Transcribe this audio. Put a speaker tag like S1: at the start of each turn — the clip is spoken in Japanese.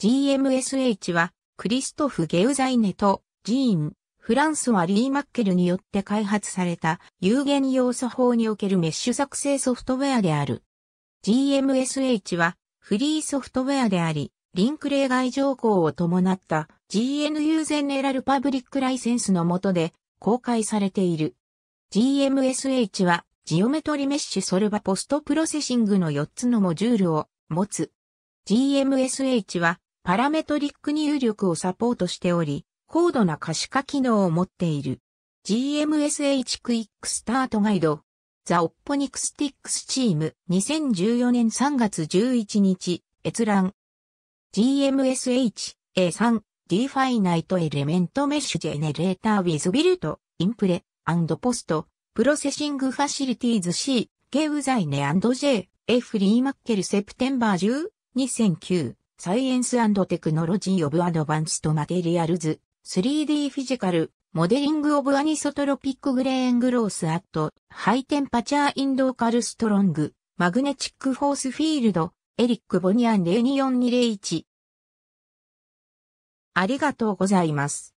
S1: GMSH は、クリストフ・ゲウザイネと、ジーン、フランスはリー・マッケルによって開発された有限要素法におけるメッシュ作成ソフトウェアである。GMSH はフリーソフトウェアであり、リンク例外条項を伴った GNU ゼネラルパブリックライセンスの下で公開されている。GMSH はジオメトリメッシュソルバポストプロセシングの4つのモジュールを持つ。GMSH はパラメトリック入力をサポートしており、高度な可視化機能を持っている。GMSH クイックスタートガイド。ザ・オッポニクスティックスチーム2014年3月11日閲覧 GMSHA3D ファイナイトエレメントメッシュジェネレーターウィズビルトインプレアンドポストプロセッシングファシリティーズ C ゲウザイネアンド J F リーマッケルセプテンバー10 2009サイエンステクノロジー・オブ・アドバンスト・マテリアルズ、3D フィジカル、モデリング・オブ・アニソトロピック・グレーン・グロース・アット、ハイテンパチャー・インドカル・ストロング、マグネチック・フォース・フィールド、エリック・ボニアンレニ02421。ありがとうございます。